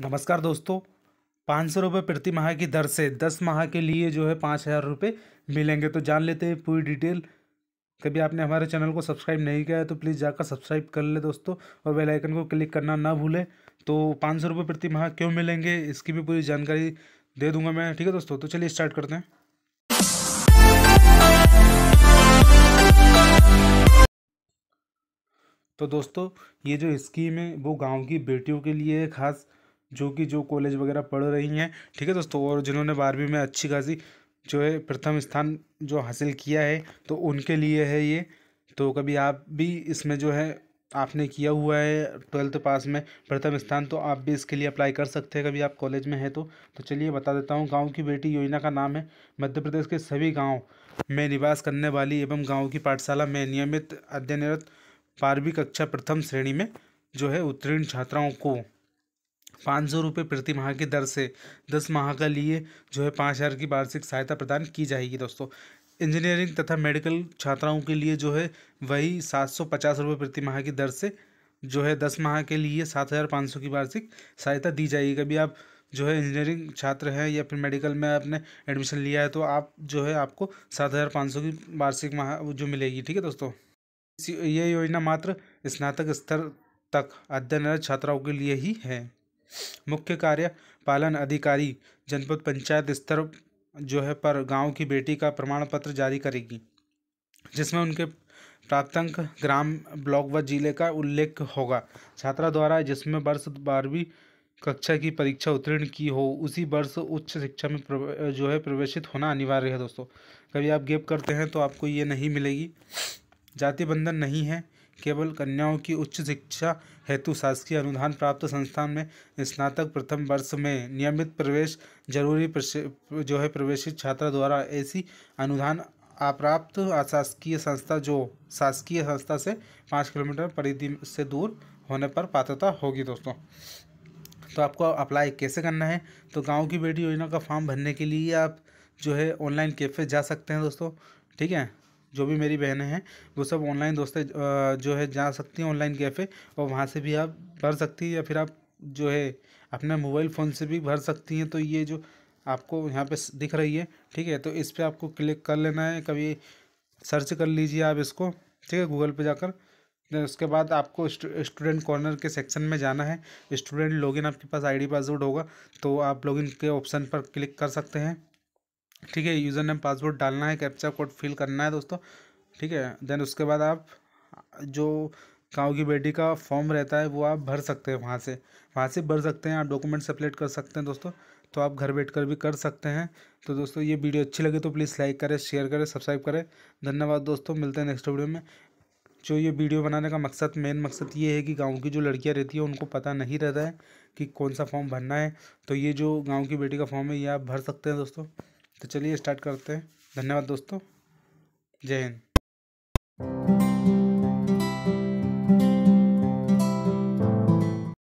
नमस्कार दोस्तों पाँच सौ रुपये प्रति माह की दर से दस माह के लिए जो है पाँच हज़ार रुपये मिलेंगे तो जान लेते हैं पूरी डिटेल कभी आपने हमारे चैनल को सब्सक्राइब नहीं किया है तो प्लीज़ जाकर सब्सक्राइब कर ले दोस्तों और बेल आइकन को क्लिक करना ना भूलें तो पाँच सौ रुपये प्रति माह क्यों मिलेंगे इसकी भी पूरी जानकारी दे दूंगा मैं ठीक है दोस्तों तो चलिए स्टार्ट करते हैं तो दोस्तों ये जो स्कीम है वो गांव की बेटियों के लिए खास जो कि जो कॉलेज वगैरह पढ़ रही हैं ठीक है दोस्तों और जिन्होंने बारहवीं में अच्छी खासी जो है प्रथम स्थान जो हासिल किया है तो उनके लिए है ये तो कभी आप भी इसमें जो है आपने किया हुआ है ट्वेल्थ पास में प्रथम स्थान तो आप भी इसके लिए अप्लाई कर सकते हैं कभी आप कॉलेज में हैं तो तो चलिए बता देता हूँ गांव की बेटी योजना का नाम है मध्य प्रदेश के सभी गांव में निवास करने वाली एवं गांव की पाठशाला में नियमित अध्ययनरत बारहवीं कक्षा प्रथम श्रेणी में जो है उत्तीर्ण छात्राओं को पाँच सौ रुपये प्रति माह की दर से दस माह के लिए जो है पाँच हज़ार की वार्षिक सहायता प्रदान की जाएगी दोस्तों इंजीनियरिंग तथा मेडिकल छात्राओं के लिए जो है वही सात सौ पचास रुपये प्रति माह की दर से जो है दस माह के लिए सात हज़ार पाँच सौ की वार्षिक सहायता दी जाएगी कभी आप जो है इंजीनियरिंग छात्र हैं या फिर मेडिकल में आपने एडमिशन लिया है तो आप जो है आपको सात हज़ार पाँच सौ की वार्षिक माह जो मिलेगी ठीक है दोस्तों ये योजना मात्र स्नातक स्तर तक अध्ययनरत छात्राओं के लिए ही है मुख्य कार्य पालन अधिकारी जनपद पंचायत स्तर जो है पर गांव की बेटी का प्रमाण पत्र जारी करेगी जिसमें उनके प्राप्तांक ग्राम ब्लॉक व जिले का उल्लेख होगा छात्रा द्वारा जिसमें वर्ष बारहवीं कक्षा की परीक्षा उत्तीर्ण की हो उसी वर्ष उच्च शिक्षा में जो है प्रवेशित होना अनिवार्य है दोस्तों कभी आप गेप करते हैं तो आपको ये नहीं मिलेगी जाति बंधन नहीं है केवल कन्याओं की उच्च शिक्षा हेतु शासकीय अनुदान प्राप्त संस्थान में स्नातक प्रथम वर्ष में नियमित प्रवेश जरूरी जो है प्रवेशित छात्रा द्वारा ऐसी अनुदान अप्राप्त अशासकीय संस्था जो शासकीय संस्था से पाँच किलोमीटर परिधि से दूर होने पर पात्रता होगी दोस्तों तो आपको अप्लाई कैसे करना है तो गांव की बेटी योजना का फॉर्म भरने के लिए आप जो है ऑनलाइन कैफे जा सकते हैं दोस्तों ठीक है जो भी मेरी बहनें हैं वो सब ऑनलाइन दोस्तें जो है जा सकती हैं ऑनलाइन कैफ़े और वहाँ से भी आप भर सकती हैं या फिर आप जो है अपने मोबाइल फ़ोन से भी भर सकती हैं तो ये जो आपको यहाँ पे दिख रही है ठीक है तो इस पर आपको क्लिक कर लेना है कभी सर्च कर लीजिए आप इसको ठीक है गूगल पे जाकर तो उसके बाद आपको स्टूडेंट कॉर्नर के सेक्शन में जाना है स्टूडेंट लॉगिन आपके पास आईडी पासवर्ड होगा तो आप लॉगिन के ऑप्शन पर क्लिक कर सकते हैं ठीक है यूज़र नेम पासवर्ड डालना है कैप्चा कोड फिल करना है दोस्तों ठीक है देन उसके बाद आप जो गाँव की बेटी का फॉर्म रहता है वो आप भर सकते हैं वहाँ से वहाँ से भर सकते हैं आप डॉक्यूमेंट्स अपलेट कर सकते हैं दोस्तों तो आप घर बैठकर भी कर सकते हैं तो दोस्तों ये वीडियो अच्छी लगे तो प्लीज़ लाइक करें शेयर करें सब्सक्राइब करें धन्यवाद दोस्तों मिलते हैं नेक्स्ट वीडियो में जो ये वीडियो बनाने का मकसद मेन मकसद ये है कि गांव की जो लड़कियां रहती है उनको पता नहीं रहता है कि कौन सा फॉर्म भरना है तो ये जो गांव की बेटी का फॉर्म है ये आप भर सकते हैं दोस्तों तो चलिए स्टार्ट करते हैं धन्यवाद दोस्तों जय हिंद